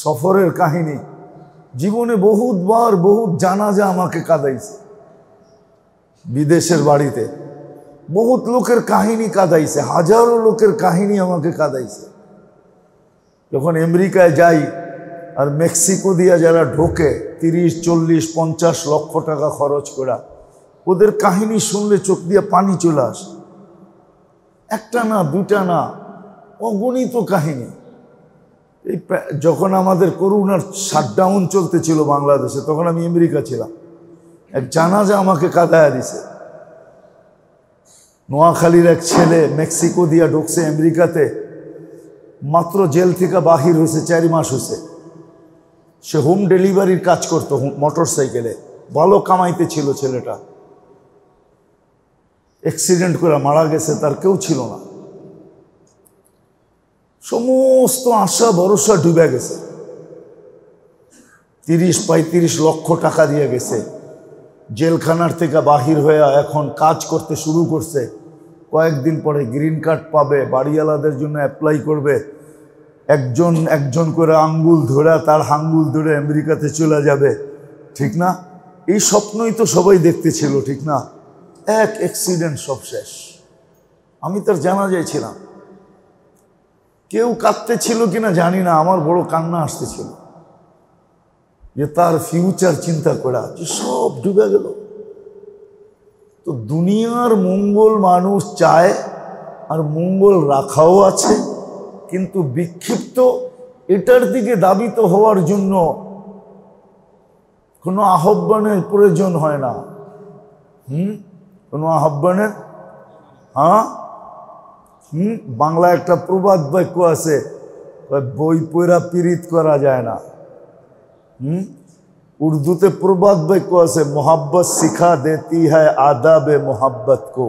সফরের কাহিনী জীবনে বহুতবার বহুত জানাজা আমাকে কাঁদাইছে বিদেশের বাড়িতে বহুত লোকের কাহিনী কাঁদাইছে হাজারো লোকের কাহিনী আমাকে কাঁদাইছে যখন আমেরিকায় যাই আর মেক্সিকো দিয়া যারা ঢোকে তিরিশ চল্লিশ পঞ্চাশ লক্ষ টাকা খরচ করা ওদের কাহিনী শুনলে চোখ দিয়ে পানি চলে আসে একটা না দুটা না অগণিত কাহিনী এই যখন আমাদের করোনার শাটডাউন চলতেছিল বাংলাদেশে তখন আমি আমেরিকা ছিলাম এক জানাজা আমাকে কাদায়া দিছে নোয়াখালীর এক ছেলে মেক্সিকো দিয়া ঢুকছে আমেরিকাতে মাত্র জেল থেকে বাহির হয়েছে চারি মাস হয়েছে সে হোম ডেলিভারির কাজ করতো মোটর সাইকেলে ভালো কামাইতে ছিল ছেলেটা অ্যাক্সিডেন্ট করে মারা গেছে তার কেউ ছিল না সমস্ত আশা ভরসা ডুবে গেছে তিরিশ পঁয়ত্রিশ লক্ষ টাকা দিয়ে গেছে জেলখানার থেকে বাহির হয়ে এখন কাজ করতে শুরু করছে কয়েকদিন পরে গ্রিন কার্ড পাবে বাড়িওয়ালাদের জন্য অ্যাপ্লাই করবে একজন একজন করে আঙ্গুল ধরে তার আঙ্গুল ধরে আমেরিকাতে চলে যাবে ঠিক না এই স্বপ্নই তো সবাই দেখতেছিল ঠিক না এক অ্যাক্সিডেন্ট সব শেষ আমি তার জানা যাইছিলাম কেউ কাঁদতে কি কিনা জানি না আমার বড় কান্না আসতেছিল যে তার ফিউচার চিন্তা করা যে সব ডুবে গেল তো দুনিয়ার মঙ্গল মানুষ চায় আর মঙ্গল রাখাও আছে কিন্তু বিক্ষিপ্ত এটার দিকে দাবিত হওয়ার জন্য কোনো আহ্বানের প্রয়োজন হয় না হুম কোনো আহ্বানের হ্যাঁ হুম বাংলা একটা প্রবাদ বাক্য আছে বই পয়রা পীড়িত করা যায় না হুম উর্দুতে প্রবাদ বাক্য আছে মোহাব্বত শিখা দেতি হ্যায় আদাবে মোহাব্বত কো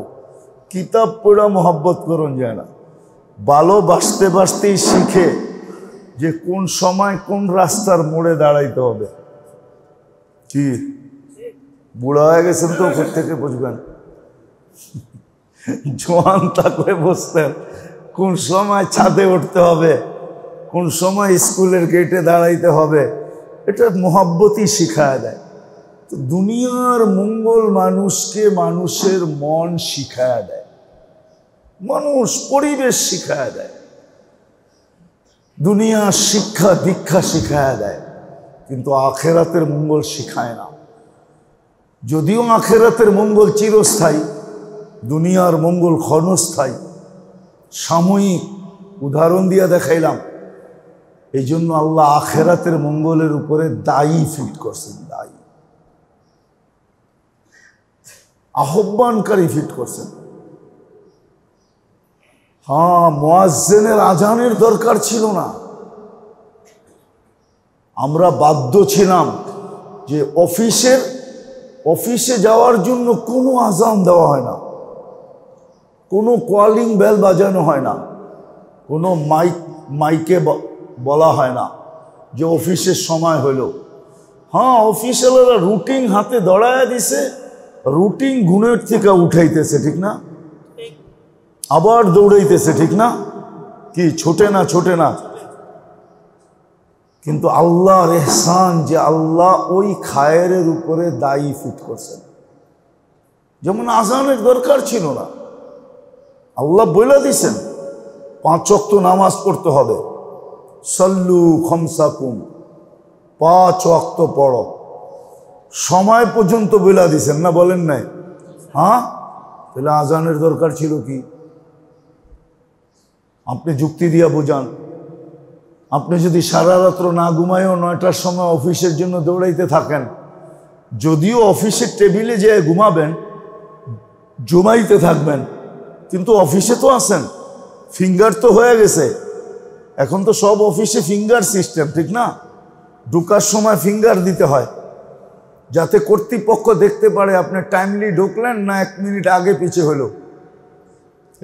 কিতাব পড়া মোহাব্বত করণ যায় না ভালোবাসতে বাসতেই শিখে যে কোন সময় কোন রাস্তার মোড়ে দাঁড়াইতে হবে কি বুড়া হয়ে গেছেন তো থেকে বুঝবেন জোয়ান তাকে বসতেন কোন সময় ছাদে উঠতে হবে কোন সময় স্কুলের গেটে দাঁড়াইতে হবে এটা মহাব্বতই শিখায় দেয় তো দুনিয়ার মঙ্গল মানুষকে মানুষের মন শিখায় দেয় মানুষ পরিবেশ শিখায় দেয় দুনিয়া শিক্ষা দীক্ষা শিখায় দেয় কিন্তু আখেরাতের মঙ্গল শিখায় না যদিও আখেরাতের মঙ্গল চিরস্থায়ী দুনিয়ার মঙ্গল ক্ষণস্থায়ী সাময়িক উদাহরণ দিয়ে দেখাইলাম এই জন্য আল্লাহ আখেরাতের মঙ্গলের উপরে দায়ী ফিট করছেন দায়ী আহ্বানকারী ফিট করছেন হ্যাঁ মোয়াজ্জেনের আজানের দরকার ছিল না আমরা বাধ্য ছিলাম যে অফিসের অফিসে যাওয়ার জন্য কোনো আজান দেওয়া হয় না কোনো কলিং বেল বাজানো হয় না কোনো মাইক মাইকে বলা হয় না যে অফিসের সময় হলো হ্যাঁ অফিসালেরা রুটিন হাতে দড়ায় দিছে রুটিন গুণের থেকে উঠাইতেছে ঠিক না আবার দৌড়াইতেছে ঠিক না কি ছোটে না ছোটে না কিন্তু আল্লাহ রেহসান যে আল্লাহ ওই খায়ের উপরে দায়ী ফিট করছেন যেমন আজানের দরকার ছিল না আল্লাহ বইলা দিছেন পাঁচ অক্ত নামাজ পড়তে হবে সল্লু খমসাকুম পাঁচ অক্ত পড় সময় পর্যন্ত বইলা দিছেন না বলেন নাই হ্যাঁ তাহলে আজানের দরকার ছিল কি আপনি যুক্তি দিয়া বোঝান আপনি যদি সারা রাত্র না ঘুমায়ও নয়টার সময় অফিসের জন্য দৌড়াইতে থাকেন যদিও অফিসের টেবিলে যেয়ে ঘুমাবেন জমাইতে থাকবেন কিন্তু অফিসে তো আছেন ফিঙ্গার তো হয়ে গেছে এখন তো সব অফিসে ফিঙ্গার সিস্টেম ঠিক না ঢুকার সময় ফিঙ্গার দিতে হয় যাতে কর্তৃপক্ষ দেখতে পারে আপনি টাইমলি ঢুকলেন না এক মিনিট আগে পিছিয়ে হলো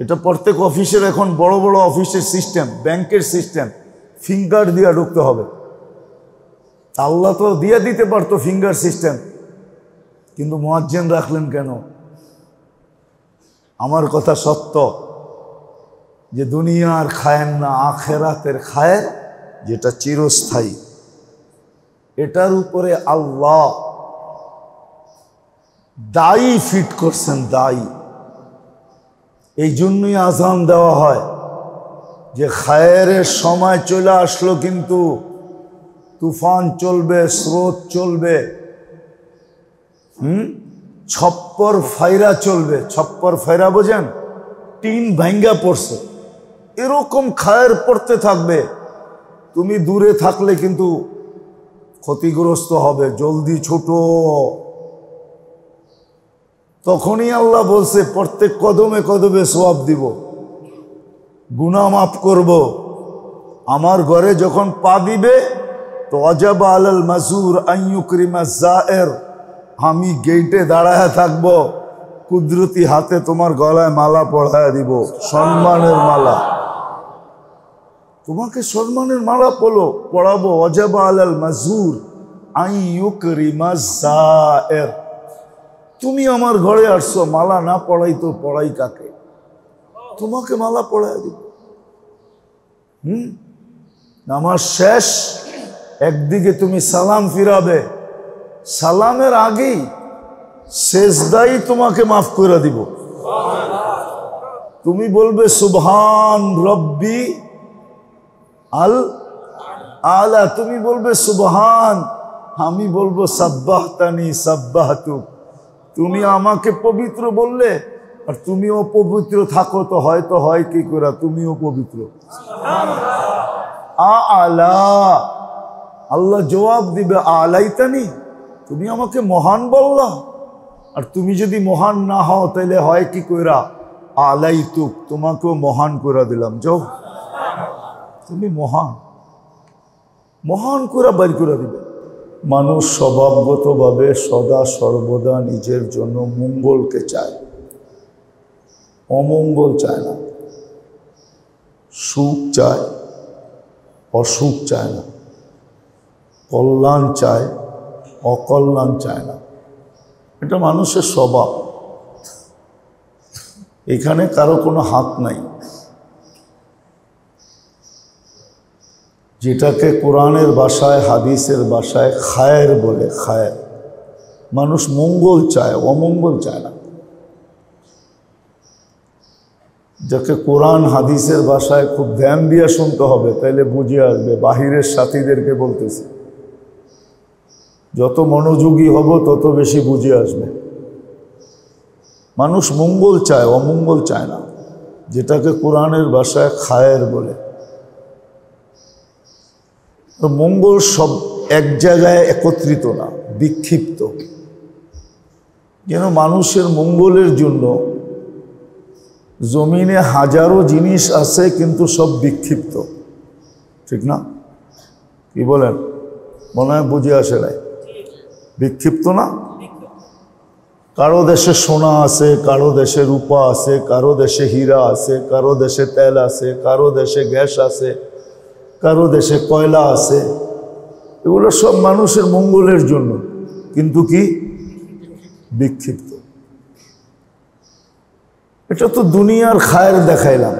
এটা প্রত্যেক অফিসের এখন বড় বড় অফিসের সিস্টেম ব্যাংকের সিস্টেম ফিঙ্গার দিয়ে ঢুকতে হবে আল্লাহ তো দিয়ে দিতে পারতো ফিঙ্গার সিস্টেম কিন্তু মহাজ্জেন রাখলেন কেন আমার কথা সত্য যে দুনিয়ার খায়েন না আখেরাতের খায়ের যেটা চিরস্থায়ী এটার উপরে আল্লাহ দায়ী ফিট করছেন দায়ী এই জন্যই আজান দেওয়া হয় যে খায়ের সময় চলে আসলো কিন্তু তুফান চলবে স্রোত চলবে হুম ছপ্পর ফাইরা চলবে ছপ্পর ফাইরা বোঝেন টিন ভাঙ্গা পড়ছে এরকম খায়ের পড়তে থাকবে তুমি দূরে থাকলে কিন্তু ক্ষতিগ্রস্ত হবে জলদি ছোট তখনই আল্লাহ বলছে প্রত্যেক কদমে কদমে সোয়াব দিব গুণা মাফ করব আমার ঘরে যখন পা দিবে তো অজাবা আলাল মাসুর আইয়ুকরিমা জায়ের আমি গেইটে দাঁড়ায় থাকব কুদরতি হাতে তোমার গলায় মালা পড়ায় দিব সম্মানের মালা তোমাকে সম্মানের মালা পড়ো পড়াবো অজাবা আলাল মাজুর তুমি আমার ঘরে আসছো মালা না পড়াই তো পড়াই কাকে তোমাকে মালা পড়ায় দিব হম নামাজ শেষ একদিকে তুমি সালাম ফিরাবে সালামের আগেই শেষদাই তোমাকে মাফ করে দিব তুমি বলবে সুবহান রব্বি আল আলা তুমি বলবে সুবহান আমি বলবো তানি সাব্বাহ তুমি আমাকে পবিত্র বললে আর তুমিও পবিত্র থাকো তো হয়তো হয় কি করা পবিত্র আ আলা আল্লাহ জবাব দিবে আলাইতানি তুমি আমাকে মহান বললা আর তুমি যদি মহান না হও তাহলে হয় কি কইরা আলাই তুক তোমাকেও মহান করে দিলাম যাও তুমি মহান মহান করে বাইর করে দিবে মানুষ স্বভাবগতভাবে সদা সর্বদা নিজের জন্য মঙ্গলকে চায় অমঙ্গল চায় না সুখ চায় অসুখ চায় না কল্যাণ চায় অকল্যাণ চায় না এটা মানুষের স্বভাব এখানে কারো কোনো হাত নাই যেটাকে কোরআনের বাসায় হাদিসের বাসায় খায়ের বলে খায়ের মানুষ মঙ্গল চায় অমঙ্গল চায় না যাকে কোরআন হাদিসের বাসায় খুব ধ্যান দিয়ে শুনতে হবে তাইলে বুঝে আসবে বাহিরের সাথীদেরকে বলতেছে যত মনোযোগী হব তত বেশি বুঝে আসবে মানুষ মঙ্গল চায় অমঙ্গল চায় না যেটাকে কোরআনের ভাষায় খায়ের বলে তো মঙ্গল সব এক জায়গায় একত্রিত না বিক্ষিপ্ত যেন মানুষের মঙ্গলের জন্য জমিনে হাজারো জিনিস আছে কিন্তু সব বিক্ষিপ্ত ঠিক না কি বলেন মনে হয় বুঝে আসে নাই বিক্ষিপ্ত না কারো দেশে সোনা আছে কারো দেশে রূপা আছে কারো দেশে হীরা আছে কারো দেশে তেল আছে কারো দেশে গ্যাস আছে কারো দেশে কয়লা আছে এগুলো সব মানুষের মঙ্গলের জন্য কিন্তু কি বিক্ষিপ্ত এটা তো দুনিয়ার খায়ের দেখাইলাম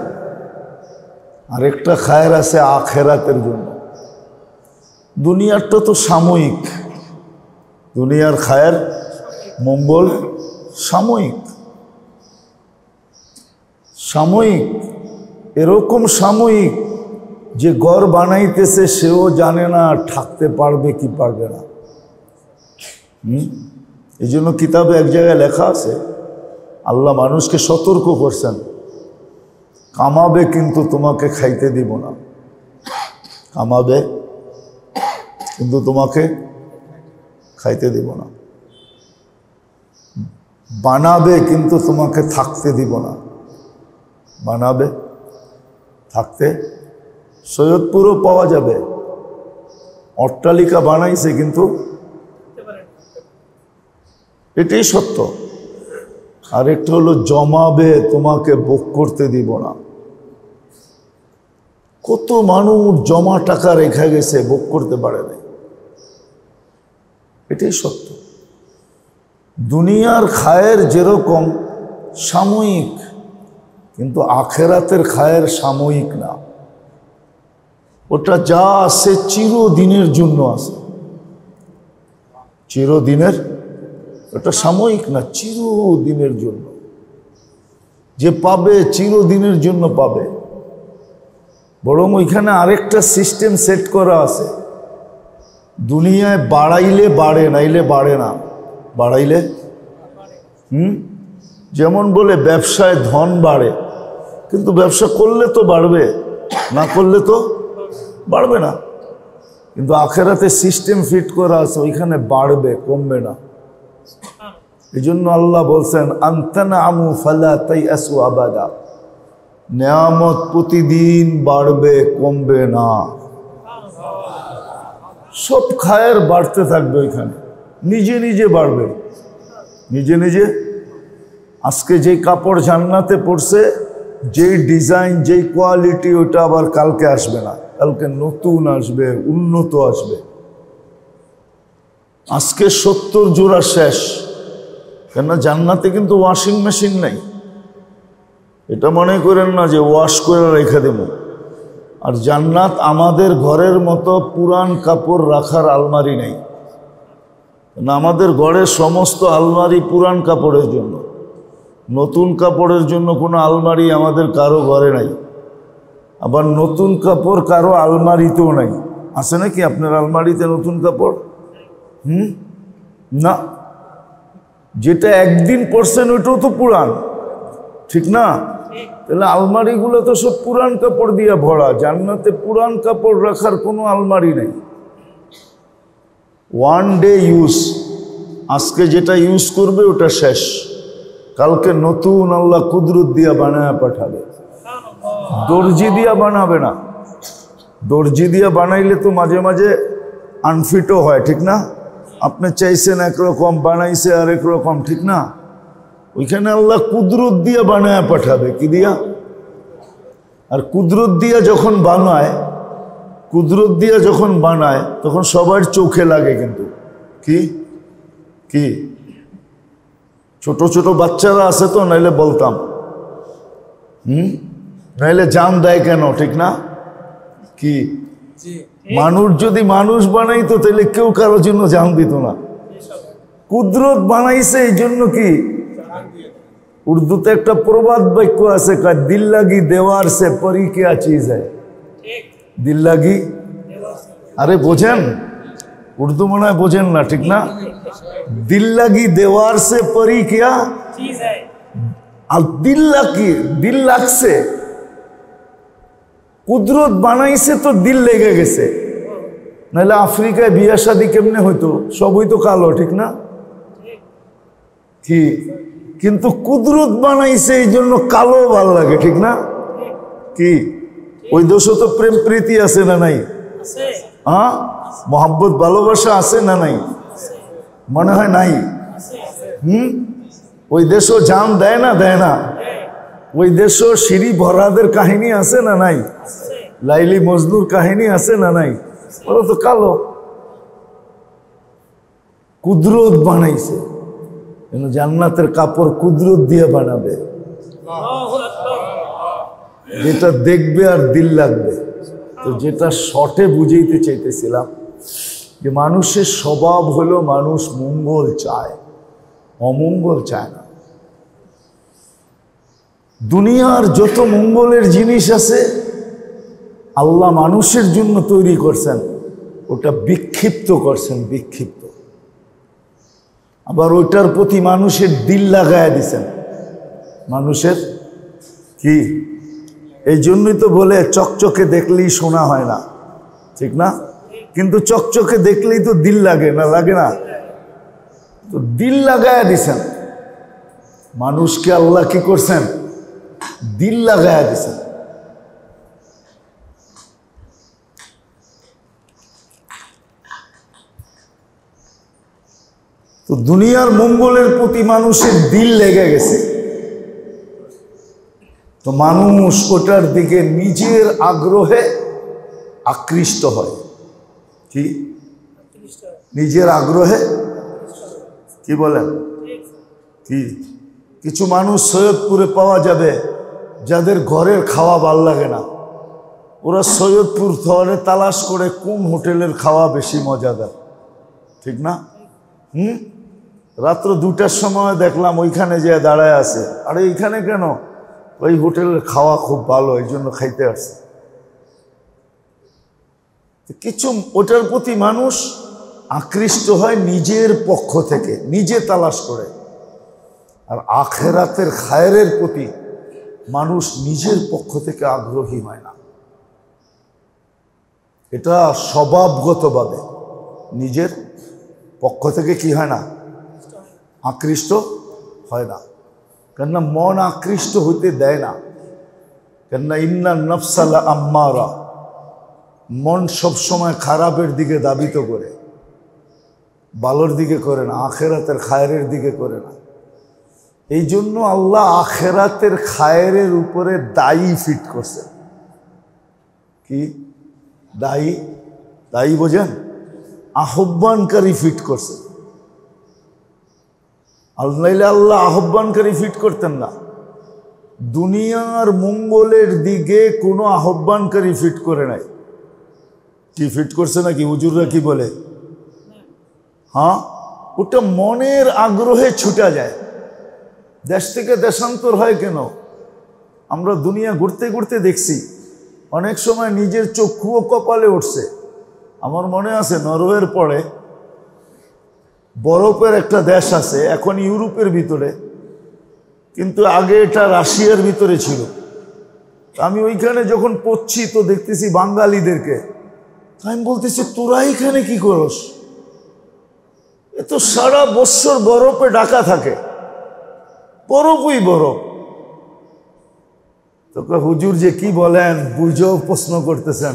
আরেকটা খায়ের আছে আখেরাতের জন্য দুনিয়ারটা তো সাময়িক দুনিয়ার খায়ের মঙ্গল সাময়িক সাময়িক এরকম সাময়িক যে গড় বানাইতেছে সেও জানে না থাকতে পারবে কি পারবে না এই জন্য কিতাবে এক জায়গায় লেখা আছে আল্লাহ মানুষকে সতর্ক করছেন কামাবে কিন্তু তোমাকে খাইতে দিব না কামাবে কিন্তু তোমাকে খাইতে দিব না বানাবে কিন্তু তোমাকে থাকতে দিব না বানাবে থাকতে সৈয়দপুরও পাওয়া যাবে অট্টালিকা বানাইছে কিন্তু এটাই সত্য আর একটা হলো জমাবে তোমাকে বোক করতে দিব না কত মানুষ জমা টাকা রেখা গেছে বোক করতে পারে এটাই সত্য দুনিয়ার খায়ের যেরকম সাময়িক কিন্তু আখেরাতের খায়ের সাময়িক না ওটা যা আসে চিরদিনের জন্য আসে চিরদিনের ওটা সাময়িক না চিরদিনের জন্য যে পাবে চিরদিনের জন্য পাবে বরং ওইখানে আরেকটা সিস্টেম সেট করা আছে দুনিয়ায় বাড়াইলে বাড়ে নাইলে বাড়ে না বাড়াইলে হুম যেমন বলে ব্যবসায় ধন বাড়ে কিন্তু ব্যবসা করলে তো বাড়বে না করলে তো বাড়বে না কিন্তু আখেরাতে সিস্টেম ফিট করা আছে ওইখানে বাড়বে কমবে না এই জন্য আল্লাহ বলছেন আন্তানা আমু ফালা তাই আসু আবাদা নেয়ামত প্রতিদিন বাড়বে কমবে না সব খায়ের বাড়তে থাকবে ওইখানে নিজে নিজে বাড়বে নিজে নিজে আজকে যে কাপড় জান্নাতে পড়ছে যেই ডিজাইন যেই কোয়ালিটি ওটা আবার কালকে আসবে না কালকে নতুন আসবে উন্নত আসবে আজকে সত্তর জোড়া শেষ কেননা জান্নাতে কিন্তু ওয়াশিং মেশিন নাই এটা মনে করেন না যে ওয়াশ করে রেখে দেবো আর জান্নাত আমাদের ঘরের মতো পুরান কাপড় রাখার আলমারি নেই আমাদের ঘরের সমস্ত আলমারি পুরান কাপড়ের জন্য নতুন কাপড়ের জন্য কোনো আলমারি আমাদের কারো ঘরে নাই আবার নতুন কাপড় কারো আলমারিতেও নাই আছে নাকি আপনার আলমারিতে নতুন কাপড় হুম না যেটা একদিন পরছেন ওইটাও তো পুরান ঠিক না তাহলে আলমারিগুলো তো সব পুরান কাপড় দিয়ে ভরা জান্নাতে পুরান কাপড় রাখার কোনো আলমারি নেই ওয়ান ডে ইউজ আজকে যেটা ইউজ করবে ওটা শেষ কালকে নতুন আল্লাহ কুদরত দিয়া বানায় পাঠাবে দর্জি দিয়া বানাবে না দর্জি দিয়া বানাইলে তো মাঝে মাঝে আনফিটও হয় ঠিক না আপনি চাইছেন একরকম বানাইছে আরেক রকম ঠিক না ওইখানে আল্লাহ কুদরত দিয়া বানায় পাঠাবে কি দিয়া আর কুদরত দিয়া যখন বানায় কুদরত দিয়া যখন বানায় তখন সবার চোখে লাগে কিন্তু কি কি ছোট ছোট বাচ্চারা আছে তো নাইলে বলতাম হুম নাইলে জান দেয় কেন ঠিক না কি মানুষ যদি মানুষ বানাইতো তাহলে কেউ কারোর জন্য জান দিত না কুদরত বানাইছে এই জন্য কি উর্দুতে একটা প্রবাদ বাক্য আছে দিল লাগি দেওয়ার সে পরি কেয়া আছি হ্যাঁ দিল লাগি আরে বোঝেন উর্দু মনে হয় বোঝেন না ঠিক না দিল লাগি দেওয়ার সে পরি কেয়া আর দিল লাগি দিল লাগছে কুদরত বানাইছে তো দিল লেগে গেছে নাহলে আফ্রিকায় বিয়া শাদি কেমনে হইতো সবই তো কালো ঠিক না কি কিন্তু কুদরত বানাইছে এই জন্য কালো ভাল লাগে ঠিক না কি ওই দোষও তো প্রেম প্রীতি আছে না নাই হ্যাঁ মোহাম্মত ভালোবাসা আছে না নাই মনে হয় নাই হুম ওই দেশও জাম দেয় না দেয় না ওই দেশও সিঁড়ি ভরাদের কাহিনী আছে না নাই লাইলি মজদুর কাহিনী আছে না নাই ওরা তো কালো কুদরত বানাইছে কিন্তু জান্নাতের কাপড় কুদরত দিয়ে বানাবে যেটা দেখবে আর দিল লাগবে তো যেটা শটে বুঝাইতে চাইতেছিলাম যে মানুষের স্বভাব হলো মানুষ মঙ্গল চায় অমঙ্গল চায় না দুনিয়ার যত মঙ্গলের জিনিস আছে আল্লাহ মানুষের জন্য তৈরি করছেন ওটা বিক্ষিপ্ত করছেন বিক্ষিপ্ত আবার ওইটার প্রতি মানুষের দিল লাগাইয়া দিছেন মানুষের কি এই জন্যই তো বলে চকচকে দেখলেই শোনা হয় না ঠিক না কিন্তু চকচকে দেখলেই তো দিল লাগে না লাগে না তো দিল লাগায়া দিছেন মানুষকে আল্লাহ কি করছেন দিল লাগায়া দিছেন তো দুনিয়ার মঙ্গলের প্রতি মানুষের দিল লেগে গেছে তো মানুষ ওটার দিকে নিজের আগ্রহে আকৃষ্ট হয় কি নিজের আগ্রহে কি বলেন কি কিছু মানুষ সৈয়দপুরে পাওয়া যাবে যাদের ঘরের খাওয়া ভাল লাগে না ওরা সৈয়দপুর শহরে তালাশ করে কোন হোটেলের খাওয়া বেশি মজাদার ঠিক না হুম রাত্র দুটার সময় দেখলাম ওইখানে যে দাঁড়ায় আছে আরে এইখানে কেন ওই হোটেলের খাওয়া খুব ভালো এই জন্য খাইতে আসছে কিছু ওটার প্রতি মানুষ আকৃষ্ট হয় নিজের পক্ষ থেকে নিজে তালাশ করে আর আখেরাতের খায়ের প্রতি মানুষ নিজের পক্ষ থেকে আগ্রহী হয় না এটা স্বভাবগতভাবে নিজের পক্ষ থেকে কি হয় না আকৃষ্ট হয় না কেননা মন আকৃষ্ট হইতে দেয় না কেননা ইন্না নফসালা আম্মারা মন সবসময় খারাপের দিকে দাবিত করে বালোর দিকে করে না আখেরাতের খায়ের দিকে করে না এই জন্য আল্লাহ আখেরাতের খায়ের উপরে দায়ী ফিট করছে কি দায়ী দায়ী বোঝেন আহ্বানকারী ফিট করছে আল্লাহলে আল্লাহ আহ্বানকারী ফিট করতেন না দুনিয়ার মঙ্গলের দিকে কোনো আহ্বানকারী ফিট করে নাই কি ফিট করছে নাকি উজুররা কি বলে হ্যাঁ ওটা মনের আগ্রহে ছুটা যায় দেশ থেকে দেশান্তর হয় কেন আমরা দুনিয়া ঘুরতে ঘুরতে দেখছি অনেক সময় নিজের চক্ষুও কপালে উঠছে আমার মনে আছে নরওয়ের পরে বরফের একটা দেশ আছে এখন ইউরোপের ভিতরে কিন্তু আগে এটা রাশিয়ার ভিতরে ছিল আমি ওইখানে যখন পড়ছি তো দেখতেছি বাঙালিদেরকে আমি বলতেছি তোরা এখানে কি করস এ তো সারা বছর বরফে ডাকা থাকে বরফই বরফ তোকে হুজুর যে কি বলেন বুঝেও প্রশ্ন করতেছেন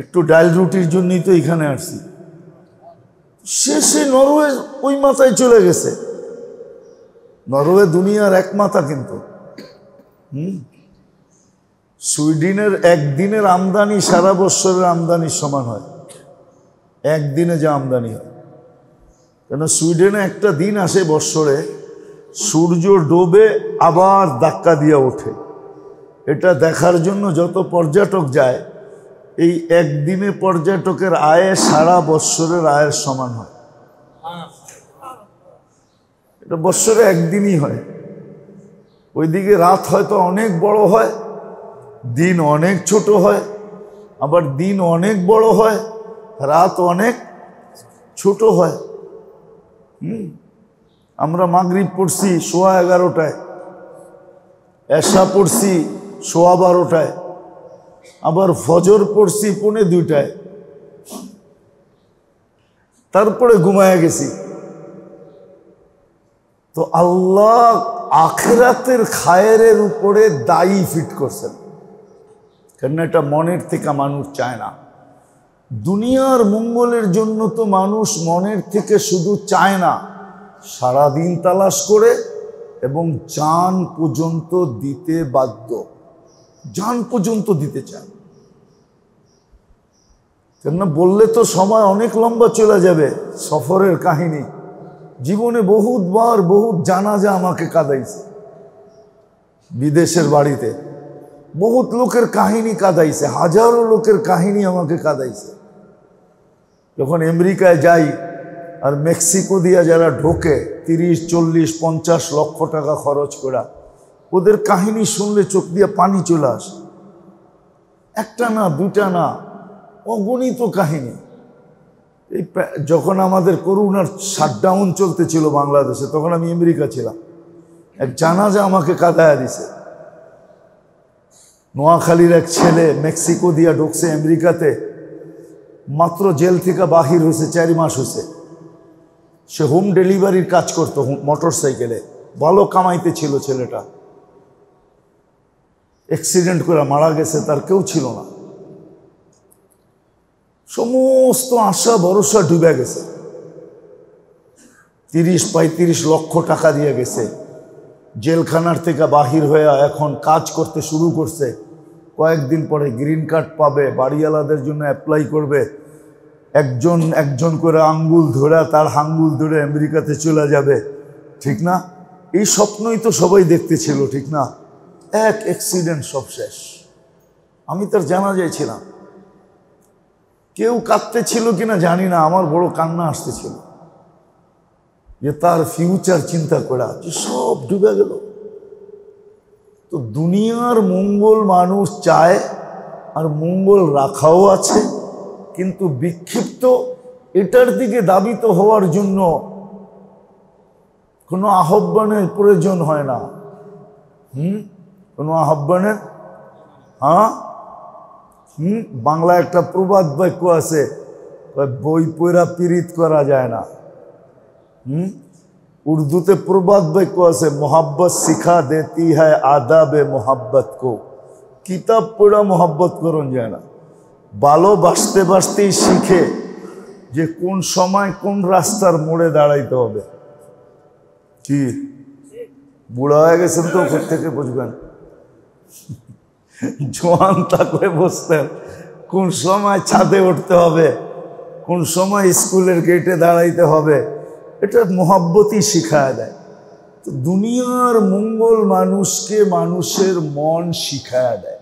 একটু ডাল রুটির জন্যই তো এখানে আসছি শেষে নরওয়ে ওই মাথায় চলে গেছে নরওয়ে দুনিয়ার এক মাথা কিন্তু হুম সুইডেনের একদিনের আমদানি সারা বৎসরের আমদানির সমান হয় একদিনে যা আমদানি হয় কেন সুইডেনে একটা দিন আসে বৎসরে সূর্য ডোবে আবার ধাক্কা দিয়ে ওঠে এটা দেখার জন্য যত পর্যটক যায় এই একদিনে পর্যটকের আয়ে সারা বৎসরের আয়ের সমান হয় এটা বৎসরে একদিনই হয় ওইদিকে রাত হয়তো অনেক বড় হয় দিন অনেক ছোট হয় আবার দিন অনেক বড় হয় রাত অনেক ছোট হয় হুম আমরা মাগরিব পড়ছি সোয়া এগারোটায় এসা পড়ছি সোয়া বারোটায় আবার ফজর পড়ছি পুনে দুইটায় তারপরে ঘুমায় গেছি তো আল্লাহ আখেরাতের খায়ের উপরে দায়ী ফিট করছেন কেন এটা মনের থেকে মানুষ চায় না দুনিয়ার মঙ্গলের জন্য তো মানুষ মনের থেকে শুধু চায় না সারাদিন তালাশ করে এবং চান পর্যন্ত দিতে বাধ্য যান পর্যন্ত দিতে চান কেননা বললে তো সময় অনেক লম্বা চলে যাবে সফরের কাহিনী জীবনে বহুতবার বহুত জানাজা আমাকে কাঁদাইছে বিদেশের বাড়িতে বহুত লোকের কাহিনী কাঁদাইছে হাজারো লোকের কাহিনী আমাকে কাঁদাইছে যখন আমেরিকায় যাই আর মেক্সিকো দিয়া যারা ঢোকে তিরিশ চল্লিশ পঞ্চাশ লক্ষ টাকা খরচ করা ওদের কাহিনী শুনলে চোখ দিয়ে পানি চলে আসে একটা না দুটা না অগণিত কাহিনী এই যখন আমাদের করোনার শাটডাউন চলতেছিল বাংলাদেশে তখন আমি আমেরিকা ছিলাম এক জানাজা আমাকে কাদায় দিছে নোয়াখালীর এক ছেলে মেক্সিকো দিয়া ঢুকছে আমেরিকাতে মাত্র জেল থেকে বাহির হয়েছে চারি মাস হয়েছে সে হোম ডেলিভারির কাজ করতো মোটর সাইকেলে ভালো কামাইতে ছিল ছেলেটা অ্যাক্সিডেন্ট করে মারা গেছে তার কেউ ছিল না সমস্ত আশা ভরসা ডুবে গেছে তিরিশ পঁয়ত্রিশ লক্ষ টাকা দিয়ে গেছে জেলখানার থেকে বাহির হয়ে এখন কাজ করতে শুরু করছে কয়েকদিন পরে গ্রিন কার্ড পাবে বাড়িওয়ালাদের জন্য অ্যাপ্লাই করবে একজন একজন করে আঙ্গুল ধরে তার হাঙ্গুল ধরে আমেরিকাতে চলে যাবে ঠিক না এই স্বপ্নই তো সবাই দেখতেছিল ঠিক না এক অ্যাক্সিডেন্ট সব শেষ আমি তার জানা যাইছিলাম কেউ কাঁদতে ছিল কিনা জানি না আমার বড় কান্না আসতেছিল যে তার ফিউচার চিন্তা করা যে সব ডুবে গেল তো দুনিয়ার মঙ্গল মানুষ চায় আর মঙ্গল রাখাও আছে কিন্তু বিক্ষিপ্ত এটার দিকে দাবিত হওয়ার জন্য কোনো আহ্বানের প্রয়োজন হয় না হুম কোনো আহ্বানের হ্যাঁ হুম বাংলা একটা প্রবাদ বাক্য আছে বই পয়রা পীড়িত করা যায় না হুম উর্দুতে প্রবাদ বাক্য আছে মোহাব্বত শিখা দেতি হ্যায় আদাবে মোহাব্বত কো কিতাব পড়া মোহাব্বত করুন যায় না বাসতে বাসতেই শিখে যে কোন সময় কোন রাস্তার মোড়ে দাঁড়াইতে হবে কি বুড়া হয়ে গেছেন তো থেকে বুঝবেন জোয়ান তাকে বসতেন কোন সময় ছাদে উঠতে হবে কোন সময় স্কুলের গেটে দাঁড়াইতে হবে এটা মোহাব্বতই শিখায় দেয় তো দুনিয়ার মঙ্গল মানুষকে মানুষের মন শিখায় দেয়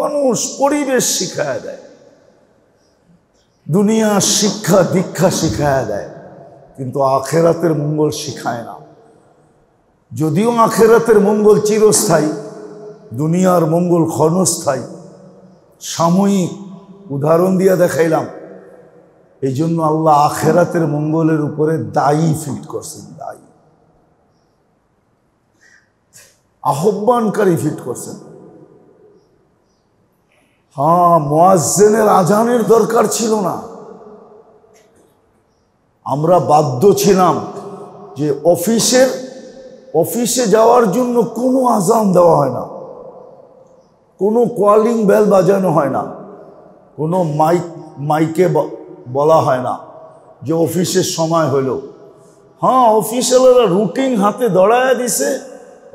মানুষ পরিবেশ শিখায় দেয় দুনিয়ার শিক্ষা দীক্ষা শিখায় দেয় কিন্তু আখেরাতের মঙ্গল শিখায় না যদিও আখেরাতের মঙ্গল চিরস্থায়ী দুনিয়ার মঙ্গল ক্ষণস্থায়ী সাময়িক উদাহরণ দিয়ে দেখাইলাম এই জন্য আল্লাহ আখেরাতের মঙ্গলের উপরে দায়ী ফিট করছেন দায়ী আহ্বানকারী ফিট করছেন হ্যাঁ মোয়াজ্জেনের আজানের দরকার ছিল না আমরা বাধ্য ছিলাম যে অফিসের অফিসে যাওয়ার জন্য কোনো আজান দেওয়া হয় না কোনো কলিং বেল বাজানো হয় না কোনো মাইক মাইকে বলা হয় না যে অফিসের সময় হলো হ্যাঁ অফিসাররা রুটিন হাতে দড়ায় দিছে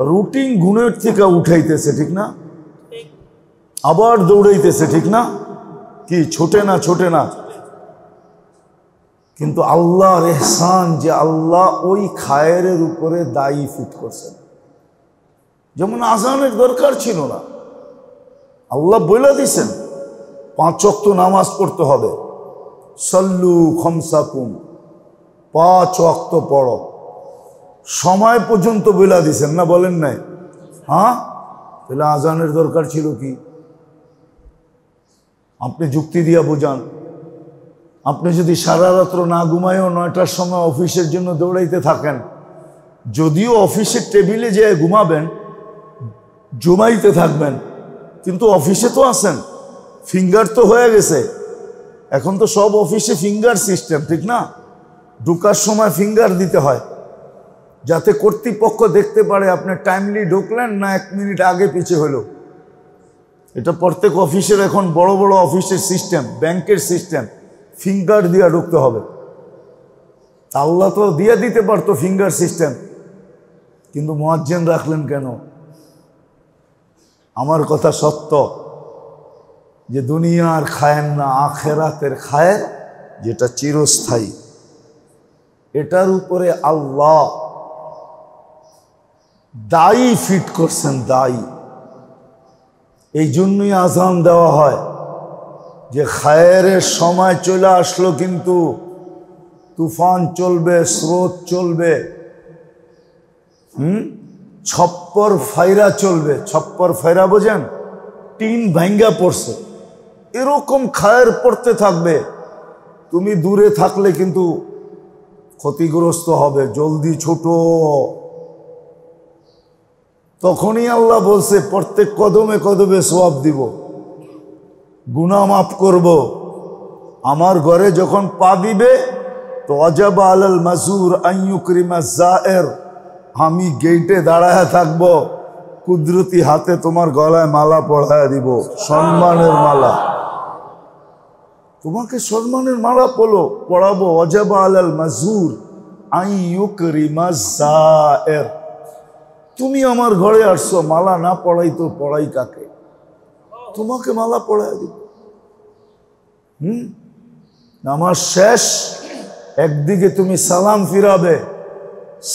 রুটিন গুণের থেকে উঠাইতেছে ঠিক না আবার দৌড়াইতেছে ঠিক না কি ছোটে না ছোটে না কিন্তু আল্লাহ রেহসান যে আল্লাহ ওই খায়ের উপরে দায়ী ফিট করছেন যেমন আজানের দরকার ছিল না আল্লাহ বইলা দিছেন পাঁচ অক্ত নামাজ পড়তে হবে সল্লু খমসাকুম পাঁচ অক্ত পড় সময় পর্যন্ত বইলা দিছেন না বলেন নাই হ্যাঁ তাহলে আজানের দরকার ছিল কি আপনি যুক্তি দিয়া বোঝান আপনি যদি সারা রাত্র না ঘুমায়ও নয়টার সময় অফিসের জন্য দৌড়াইতে থাকেন যদিও অফিসের টেবিলে যেয়ে ঘুমাবেন জমাইতে থাকবেন কিন্তু অফিসে তো আছেন ফিঙ্গার তো হয়ে গেছে এখন তো সব অফিসে ফিঙ্গার সিস্টেম ঠিক না ঢুকার সময় ফিঙ্গার দিতে হয় যাতে কর্তৃপক্ষ দেখতে পারে আপনি টাইমলি ঢুকলেন না এক মিনিট আগে পিছিয়ে হলো এটা প্রত্যেক অফিসের এখন বড় বড় অফিসের সিস্টেম ব্যাংকের সিস্টেম ফিঙ্গার দিয়ে ঢুকতে হবে আল্লাহ তো দিয়ে দিতে পারতো ফিঙ্গার সিস্টেম কিন্তু মহাজ্জেন রাখলেন কেন আমার কথা সত্য যে দুনিয়ার খায়েন না আখেরাতের খায়ের যেটা চিরস্থায়ী এটার উপরে আল্লাহ দায়ী ফিট করছেন দায়ী এই জন্যই আজান দেওয়া হয় যে খায়ের সময় চলে আসলো কিন্তু তুফান চলবে স্রোত চলবে হুম ছপ্পর ফাইরা চলবে ছপ্পর ফাইরা বোঝেন টিন ভাঙ্গা পড়ছে এরকম খায়ের পড়তে থাকবে তুমি দূরে থাকলে কিন্তু ক্ষতিগ্রস্ত হবে জলদি ছোট তখনই আল্লাহ বলছে প্রত্যেক কদমে কদমে সোয়াব দিব গুণা মাফ করব আমার ঘরে যখন পা দিবে তো অজাবা আল মাসুর আইয়ুকরিমা জায়ের আমি গেটে দাঁড়ায় থাকব কুদরতি হাতে তোমার গলায় মালা পড়ায় দিব সম্মানের মালা তোমাকে সম্মানের মালা পড়ো পড়াবো অজাবা আলাল মাজুর আই তুমি আমার ঘরে আসছো মালা না পড়াই তো পড়াই কাকে তোমাকে মালা পড়ায় দিব হম আমার শেষ একদিকে তুমি সালাম ফিরাবে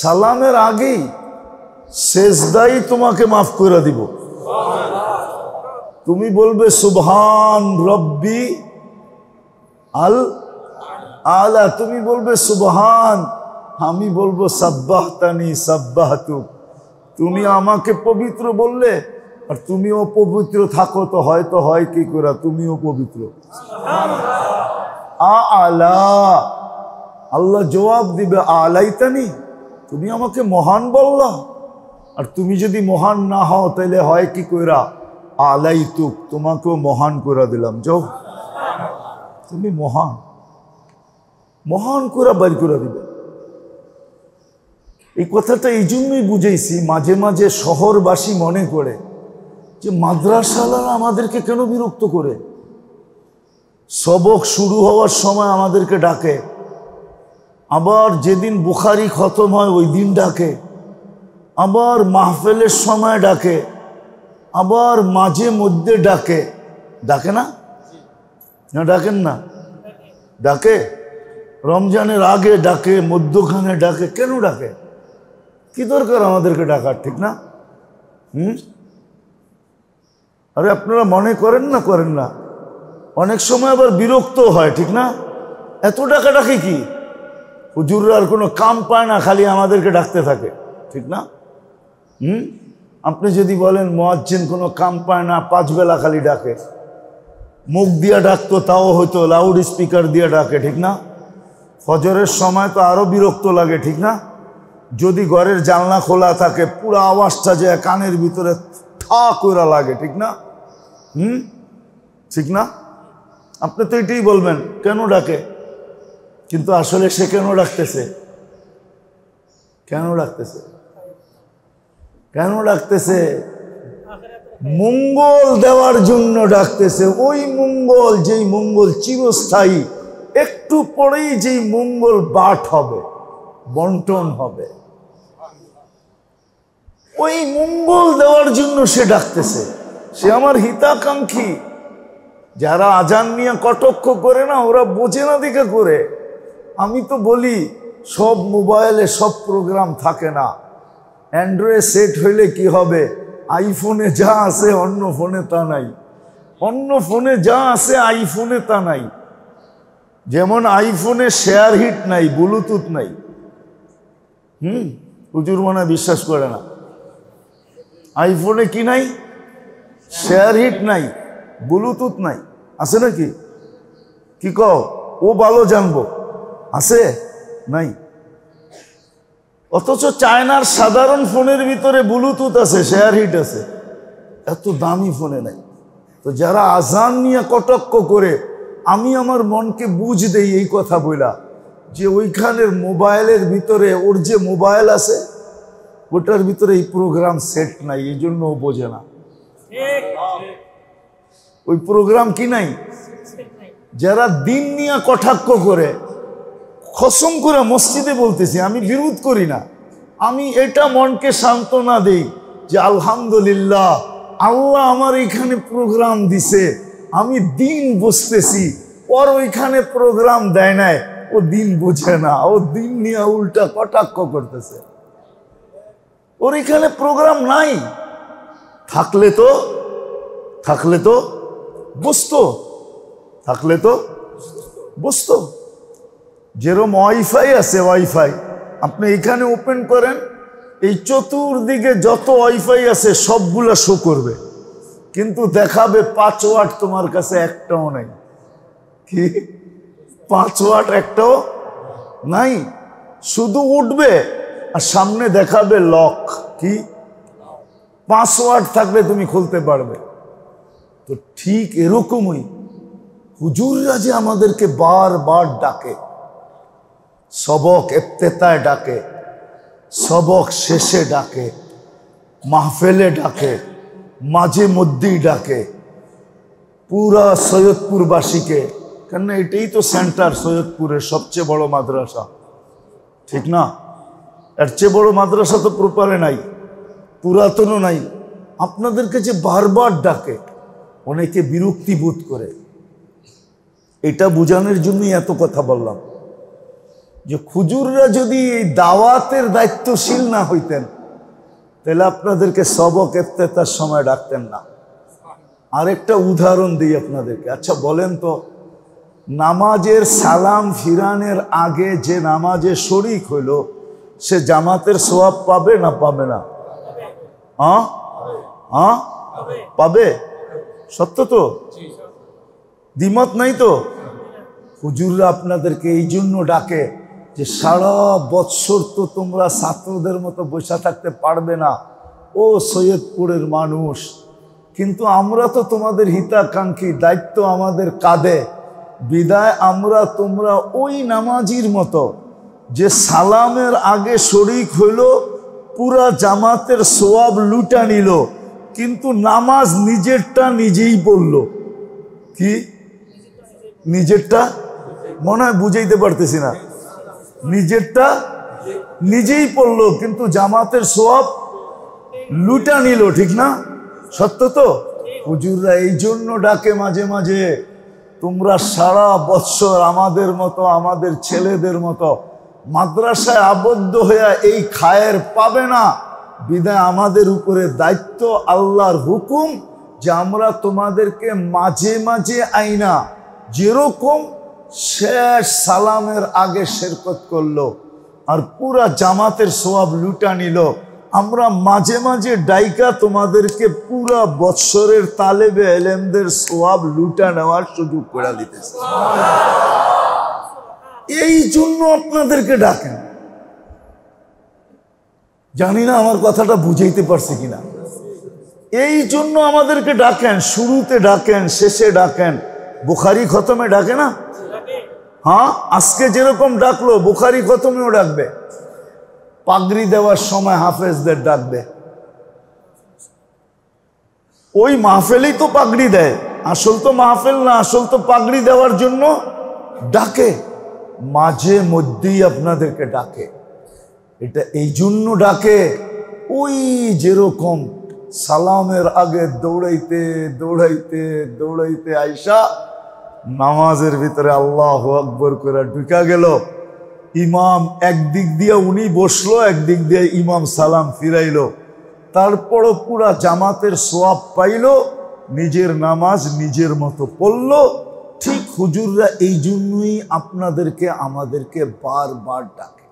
সালামের আগেই শেষদাই তোমাকে মাফ করে দিব তুমি বলবে সুবহান রব্বি আল আলা তুমি বলবে সুবহান আমি বলবো সাব্বাহতানি সাব্বাহ তুমি আমাকে পবিত্র বললে আর তুমিও পবিত্র থাকো তো হয়তো হয় কি করা তুমিও পবিত্র আ আলা আল্লাহ জবাব দিবে আলাইতানি তুমি আমাকে মহান বললা আর তুমি যদি মহান না হও তাহলে হয় কি কইরা আলাই তুক তোমাকেও মহান করে দিলাম যাও তুমি মহান মহান করে বাইর করে দিবে এই কথাটা এই জন্যই বুঝেছি মাঝে মাঝে শহরবাসী মনে করে যে মাদ্রাসালারা আমাদেরকে কেন বিরক্ত করে সবক শুরু হওয়ার সময় আমাদেরকে ডাকে আবার যেদিন বুখারি খতম হয় ওই দিন ডাকে আবার মাহফেলের সময় ডাকে আবার মাঝে মধ্যে ডাকে ডাকে না না ডাকেন না ডাকে রমজানের আগে ডাকে মধ্যখানে ডাকে কেন ডাকে কি দরকার আমাদেরকে ডাকার ঠিক না হুম আরে আপনারা মনে করেন না করেন না অনেক সময় আবার বিরক্ত হয় ঠিক না এত ডাকে কি হুজুররা আর কোনো কাম পায় না খালি আমাদেরকে ডাকতে থাকে ঠিক না হুম আপনি যদি বলেন মোয়াজ্জিন কোনো কাম পায় না পাঁচ বেলা খালি ডাকে মুখ দিয়া ডাকতো তাও হয়তো লাউড স্পিকার দিয়ে ডাকে ঠিক না ফজরের সময় তো আরও বিরক্ত লাগে ঠিক না যদি ঘরের জানলা খোলা থাকে পুরো আওয়াজটা যায় কানের ভিতরে ঠা করে লাগে ঠিক না হুম ঠিক না আপনি তো এটাই বলবেন কেন ডাকে কিন্তু আসলে সে কেন রাখতেছে কেন রাখতেছে কেন ডাকতেছে মঙ্গল দেওয়ার জন্য ডাকতেছে ওই মঙ্গল যেই মঙ্গল চিরস্থায়ী একটু পরেই যেই মঙ্গল বাট হবে বন্টন হবে ওই মঙ্গল দেওয়ার জন্য সে ডাকতেছে সে আমার হিতাকাঙ্ক্ষী যারা আজান নিয়ে কটক্ষ করে না ওরা বোঝে না দিকে করে আমি তো বলি সব মোবাইলে সব প্রোগ্রাম থাকে না অ্যান্ড্রয়েড সেট হইলে কি হবে আইফোনে যা আছে অন্য ফোনে তা নাই অন্য ফোনে যা আছে আইফোনে তা নাই যেমন আইফোনে শেয়ার হিট নাই ব্লুটুথ নাই হুম প্রচুর মনে বিশ্বাস করে না আইফোনে কি নাই শেয়ার হিট নাই ব্লুটুথ নাই আছে নাকি কি কও ও ভালো জানবো আছে নাই অথচ চায়নার সাধারণ ফোনের ভিতরে ব্লুটুথ আছে শেয়ার হিট আছে এত দামি ফোনে নাই তো যারা আজান নিয়ে কটক্য করে আমি আমার মনকে বুঝ দেই এই কথা বইলা যে ওইখানের মোবাইলের ভিতরে ওর যে মোবাইল আছে ওটার ভিতরে এই প্রোগ্রাম সেট নাই এই জন্য ও বোঝে না ওই প্রোগ্রাম কি নাই যারা দিন নিয়ে কটাক্ষ করে খসম করে মসজিদে বলতেছি আমি বিরোধ করি না আমি এটা মনকে সান্ত্বনা দেই যে আলহামদুলিল্লাহ আল্লাহ আমার এখানে প্রোগ্রাম দিছে আমি দিন বসতেছি ওর ওইখানে প্রোগ্রাম দেয় নাই ও দিন বোঝে না ও দিন নিয়ে উল্টা কটাক্ষ করতেছে ওর এখানে প্রোগ্রাম নাই থাকলে তো থাকলে তো বসতো থাকলে তো বসতো যেরম ওয়াইফাই আছে ওয়াইফাই আপনি এখানে ওপেন করেন এই চতুর্দিকে যত ওয়াইফাই আছে সবগুলা শো করবে কিন্তু দেখাবে পাঁচ ওয়াট তোমার কাছে একটাও নাই কি পাঁচ ওয়াট একটাও নাই শুধু উঠবে আর সামনে দেখাবে লক কি পাঁচ ওয়াট থাকলে তুমি খুলতে পারবে তো ঠিক এরকমই হুজুররা যে আমাদেরকে বারবার ডাকে সবক এফতেতায় ডাকে সবক শেষে ডাকে মাহফেলে ডাকে মাঝে মধ্যেই ডাকে পুরা সৈয়দপুরবাসীকে কেন এটাই তো সেন্টার সৈয়দপুরের সবচেয়ে বড় মাদ্রাসা ঠিক না এর চেয়ে বড় মাদ্রাসা তো প্রপারে নাই পুরাতনও নাই আপনাদেরকে যে বারবার ডাকে অনেকে বিরক্তি বোধ করে এটা বোঝানোর জন্যই এত কথা বললাম যে খুজুররা যদি এই দাওয়াতের দায়িত্বশীল না হইতেন তাহলে আপনাদেরকে সবক এফতেতার সময় ডাকতেন না আরেকটা উদাহরণ দিই আপনাদেরকে আচ্ছা বলেন তো নামাজের সালাম ফিরানের আগে যে নামাজে শরিক হইল সে জামাতের সোয়াব পাবে না পাবে না হ্যাঁ? হ্যাঁ পাবে সত্য তো দ্বিমত নাই তো হুজুররা আপনাদেরকে এই জন্য ডাকে যে সারা বৎসর তো তোমরা ছাত্রদের মতো বসে থাকতে পারবে না ও সৈয়দপুরের মানুষ কিন্তু আমরা তো তোমাদের হিতাকাঙ্ক্ষী দায়িত্ব আমাদের কাঁধে বিদায় আমরা তোমরা ওই নামাজির মতো যে সালামের আগে শরিক হইল পুরা জামাতের সোয়াব লুটা নিল কিন্তু নামাজ নিজেরটা নিজেই বলল কি নিজেরটা মনে হয় বুঝাইতে পারতেছি না নিজেরটা নিজেই পড়ল কিন্তু জামাতের সোয়াব লুটা নিল ঠিক না সত্য তো হুজুররা এই জন্য ডাকে মাঝে মাঝে তোমরা সারা বৎসর আমাদের মতো আমাদের ছেলেদের মতো মাদ্রাসায় আবদ্ধ হইয়া এই খায়ের পাবে না বিদায় আমাদের উপরে দায়িত্ব আল্লাহর হুকুম যে আমরা তোমাদেরকে মাঝে মাঝে আইনা যেরকম শেষ সালামের আগে শেরকত করলো আর পুরা জামাতের সোয়াব লুটা নিল আমরা মাঝে মাঝে ডাইকা তোমাদেরকে পুরা বৎসরের তালেবে এলেমদের সোয়াব লুটা নেওয়ার সুযোগ করে দিতেছে এই জন্য আপনাদেরকে ডাকেন জানি না আমার কথাটা বুঝাইতে পারছি কিনা এই জন্য আমাদেরকে ডাকেন শুরুতে ডাকেন শেষে ডাকেন বুখারি খতমে ডাকে না হ্যাঁ আজকে যেরকম ডাকলো বুখারি খতমেও ডাকবে পাগড়ি দেওয়ার সময় হাফেজদের ডাকবে ওই মাহফেলেই তো পাগড়ি দেয় আসল তো মাহফেল না আসল তো পাগড়ি দেওয়ার জন্য ডাকে মাঝে মধ্যেই আপনাদেরকে ডাকে এটা এই জন্য ডাকে ওই যেরকম সালামের আগে দৌড়াইতে দৌড়াইতে দৌড়াইতে আইসা নামাজের ভিতরে আল্লাহ আকবর করে ঢুকা গেল ইমাম একদিক দিয়ে উনি বসলো একদিক দিয়ে ইমাম সালাম ফিরাইল তারপরও পুরা জামাতের সোয়াব পাইল নিজের নামাজ নিজের মতো পড়ল ঠিক হুজুররা এই জন্যই আপনাদেরকে আমাদেরকে বারবার ডাকে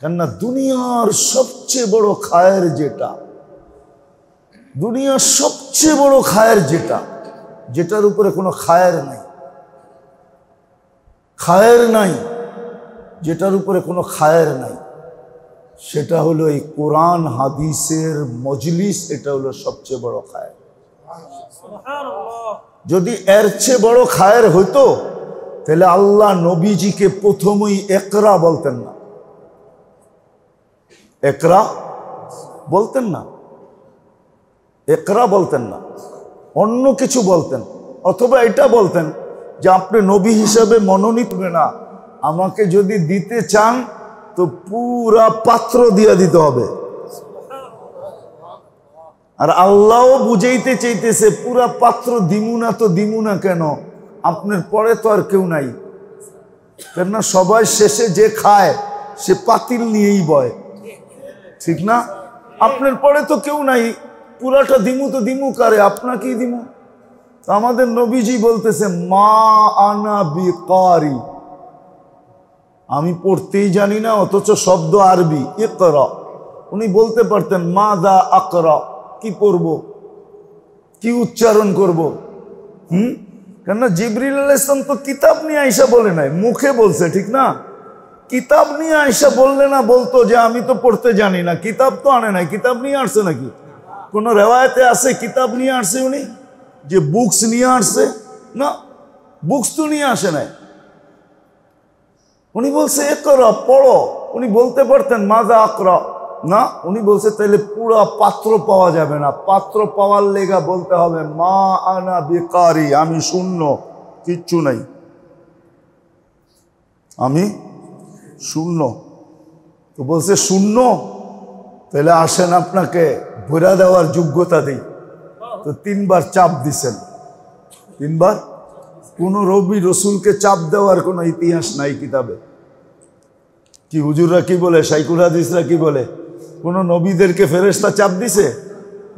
কেননা দুনিয়ার সবচেয়ে বড় খায়ের যেটা দুনিয়ার সবচেয়ে বড় খায়ের যেটা যেটার উপরে কোনো খায়ের নাই খায়ের নাই যেটার উপরে কোনো খায়ের নাই সেটা হলো এই কোরআন হাদিসের মজলিস এটা হলো সবচেয়ে বড় খায়ের যদি এর চেয়ে বড় খায়ের হতো তাহলে আল্লাহ নবীজিকে প্রথমই একরা বলতেন না একরা বলতেন না একরা বলতেন না অন্য কিছু বলতেন অথবা এটা বলতেন যে আপনি নবী হিসাবে মনোনীত না আমাকে যদি দিতে চান তো পুরা পাত্র দিয়া দিতে হবে আর আল্লাহও বুঝাইতে চাইতেছে পুরা পাত্র দিমুনা তো দিমুনা কেন আপনার পরে তো আর কেউ নাই কেননা সবাই শেষে যে খায় সে পাতিল নিয়েই বয় ঠিক না আপনার পরে তো কেউ নাই পুরাটা দিমু তো দিমু কারে আপনাকেই দিমু আমাদের নবীজি বলতেছে মা আনা বিকারি আমি পড়তেই জানি না অথচ শব্দ আরবি ইকর উনি বলতে পারতেন মা দা আকর কি পড়ব কি উচ্চারণ করব। হুম কেননা জিবরিল ইসলাম তো কিতাব নিয়ে আইসা বলে নাই মুখে বলছে ঠিক না কিতাব নিয়ে আইসা বললে না বলতো যে আমি তো পড়তে জানি না কিতাব তো আনে নাই কিতাব নিয়ে আসছে নাকি কোনো রেওয়ায়তে আছে কিতাব নিয়ে আসছে উনি যে বুকস নিয়ে আসছে না বুকস তো নিয়ে আসে নাই উনি বলছে এ কর পড়ো উনি বলতে পারতেন মাজা আকর না উনি বলছে তাহলে পুরা পাত্র পাওয়া যাবে না পাত্র পাওয়ার লেগা বলতে হবে মা আনা বেকারি আমি শূন্য কিচ্ছু নাই আমি শূন্য তো বলছে শূন্য তাহলে আসেন আপনাকে ভরা দেওয়ার যোগ্যতা দেই তো তিনবার চাপ দিছেন তিনবার কোনো রবি রসুলকে চাপ দেওয়ার কোনো ইতিহাস নাই কিতাবে কি হুজুররা কি বলে সাইকুল হাদিসরা কি বলে কোনো নবীদেরকে ফেরেস্তা চাপ দিছে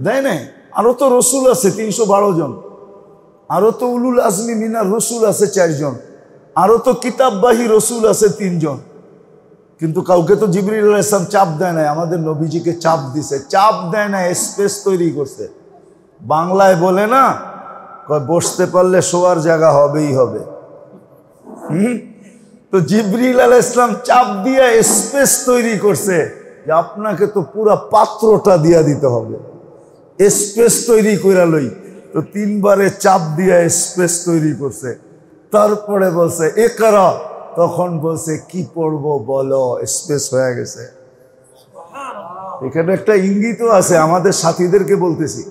দেয় না আরও তো রসুল আছে তিনশো বারো জন আরও তো উলুল আজমি মিনার রসুল আছে চারজন আরও তো কিতাববাহী রসুল আছে তিনজন কিন্তু কাউকে তো জিবরিল ইসলাম চাপ দেয় নাই আমাদের নবীজিকে চাপ দিছে চাপ দেয় না স্পেস তৈরি করছে বাংলায় বলে না বসতে পারলে শোয়ার জায়গা হবেই হবে হুম তো জিবরিল আল ইসলাম চাপ দিয়ে স্পেস তৈরি করছে যে আপনাকে তো পুরা পাত্রটা দিয়া দিতে হবে স্পেস তৈরি করে লই তো তিনবারে চাপ দিয়ে স্পেস তৈরি করছে তারপরে বলছে এ তখন বলছে কি পড়ব বলো স্পেস হয়ে গেছে এখানে একটা ইঙ্গিতও আছে আমাদের সাথীদেরকে বলতেছি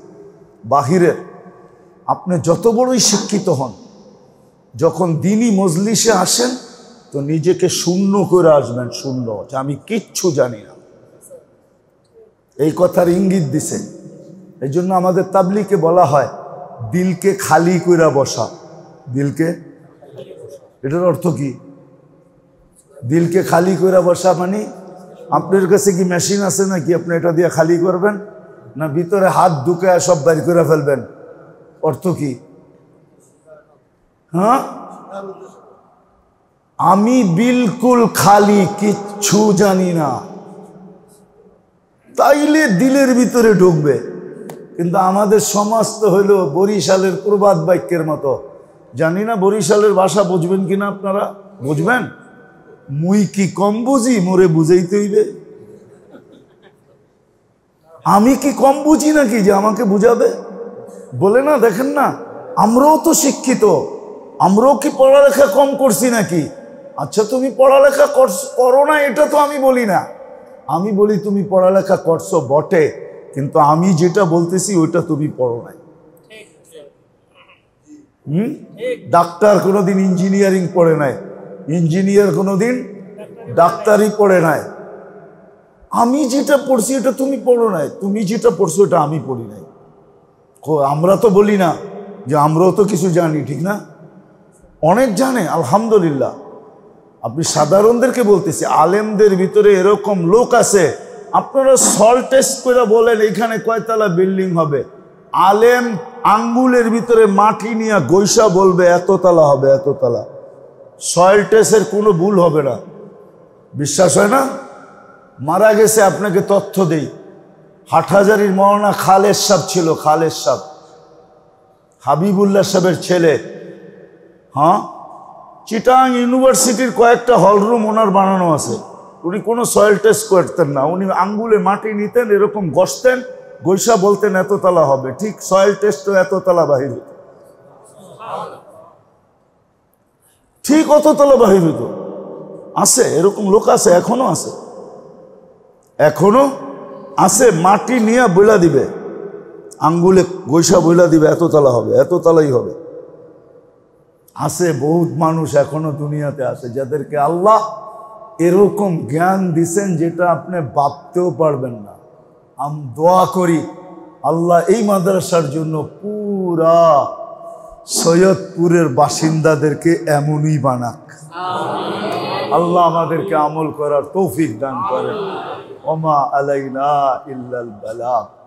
বাহিরের আপনি যত বড়ই শিক্ষিত হন যখন দিনই মজলিসে আসেন তো নিজেকে শূন্য করে আসবেন শূন্য যে আমি কিচ্ছু জানি না এই কথার ইঙ্গিত দিছে এই জন্য আমাদের তাবলিকে বলা হয় দিলকে খালি কইরা বসা দিলকে এটার অর্থ কী দিলকে খালি করে বসা মানে আপনার কাছে কি মেশিন আছে নাকি আপনি এটা দিয়ে খালি করবেন না ভিতরে হাত ঢুকে সব বাইর করে ফেলবেন অর্থ কি হ্যাঁ আমি বিলকুল খালি কিচ্ছু জানি না তাইলে দিলের ভিতরে ঢুকবে কিন্তু আমাদের সমাজ তো হইল বরিশালের প্রবাদ বাক্যের মতো জানি না বরিশালের ভাষা বুঝবেন কিনা আপনারা বুঝবেন মুই কি কম বুঝি মোরে বুঝাইতে হইবে আমি কি কম বুঝি নাকি যে আমাকে বুঝাবে বলে না দেখেন না আমরাও তো শিক্ষিত আমরাও কি পড়ালেখা কম করছি নাকি আচ্ছা তুমি পড়ালেখা করো না এটা তো আমি বলি না আমি বলি তুমি পড়ালেখা করছো বটে কিন্তু আমি যেটা বলতেছি ওইটা তুমি পড়ো নাই হুম ডাক্তার কোনোদিন ইঞ্জিনিয়ারিং পড়ে নাই ইঞ্জিনিয়ার কোনো দিন ডাক্তারি পড়ে নাই আমি যেটা পড়ছি এটা তুমি পড়ো নাই তুমি যেটা পড়ছো এটা আমি পড়ি নাই আমরা তো বলি না যে আমরাও তো কিছু জানি ঠিক না অনেক জানে আলহামদুলিল্লাহ আপনি সাধারণদেরকে বলতেছি আলেমদের ভিতরে এরকম লোক আছে আপনারা সল টেস্ট করে বলেন এখানে কয়তলা বিল্ডিং হবে আলেম আঙ্গুলের ভিতরে মাটি নিয়ে গৈসা বলবে এততলা হবে এততলা সয়েল টেস্টের কোনো ভুল হবে না বিশ্বাস হয় না মারা গেছে আপনাকে তথ্য দেই হাটহাজারির মরনা খালের সাপ ছিল খালের সাপ হাবিবুল্লাহ সাহেবের ছেলে হ্যাঁ চিটাং ইউনিভার্সিটির কয়েকটা হলরুম ওনার বানানো আছে উনি কোনো সয়েল টেস্ট করতেন না উনি আঙ্গুলে মাটি নিতেন এরকম গসতেন গৈসা বলতেন এততলা হবে ঠিক সয়েল টেস্টও এততলা বাহির হতো ঠিক অততলা বাহির হইত আছে এরকম লোক আছে এখনো আছে এখনো আছে মাটি নিয়ে বইলা দিবে আঙ্গুলে গৈসা বইলা দিবে এত তলা হবে এত তলাই হবে আছে বহুত মানুষ এখনো দুনিয়াতে আছে যাদেরকে আল্লাহ এরকম জ্ঞান দিছেন যেটা আপনি ভাবতেও পারবেন না আমি দোয়া করি আল্লাহ এই মাদ্রাসার জন্য পুরা সৈয়দপুরের বাসিন্দাদেরকে এমনই বানাক আল্লাহ আমাদেরকে আমল করার তৌফিক দান করেন ওমা আলাইনা ইল্লাল বালাক